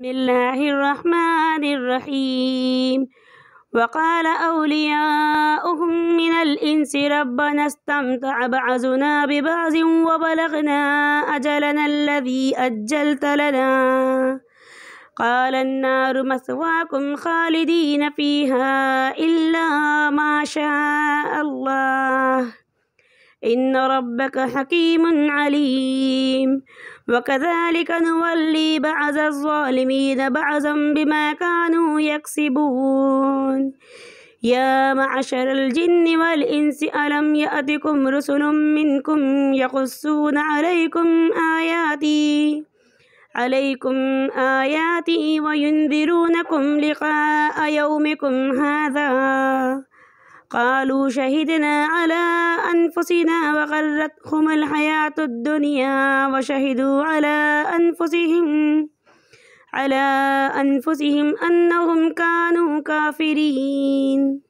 بسم الله الرحمن الرحيم وقال أولياؤهم من الإنس ربنا استمتع بعضنا ببعض وبلغنا أجلنا الذي أجلت لنا قال النار مثواكم خالدين فيها إلا ما شاء الله إن ربك حكيم عليم وكذلك نولي بعض الظالمين بعضا بما كانوا يكسبون يا معشر الجن والإنس ألم يأتكم رسل منكم يقصون عليكم آياتي عليكم آياتي وينذرونكم لقاء يومكم هذا قالوا شهدنا على أنفسنا وغرتهم الحياة الدنيا وشهدوا على أنفسهم على أنفسهم أنهم كانوا كافرين